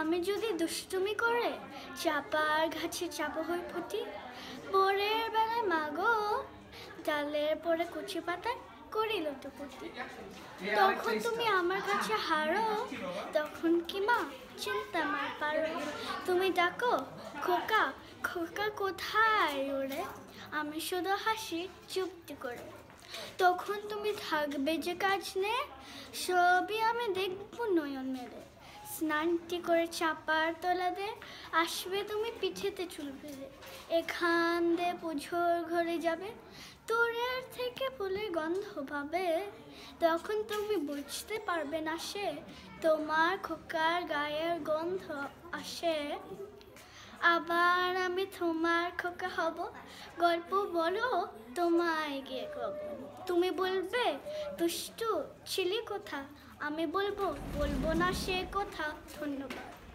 আমি যদি দুষ্টুমি করে চাপার গাছে চাপা হয়ে ফুটি ভোরের বেলায় মাগো ডালের পরে কুচি পাতায় করিল তো পুটি তখন তুমি আমার কাছে হারো তখন কি মা চিন্তা মার পারো তুমি ডাকো খোকা খোকা কোথায় ওরে আমি শুধু হাসি চুপটি করে তখন তুমি থাকবে যে কাজ নে সবই আমি দেখবো নয়ন মেলে স্নানটি করে চাপার তোলাতে আসবে তুমি পিঠেতে চুল ফেলে এখান দে পুজোর ঘরে যাবে তোরের থেকে ফুলের গন্ধ পাবে তখন তুমি বুঝতে পারবে না সে তোমার খোকার গায়ের গন্ধ আসে আবার আমি তোমার খোকা হব গল্প বলো তোমায় গিয়ে কব বলবে দুষ্টু ছিলি কোথা আমি বলবো বলবো না সে কথা ধন্যবাদ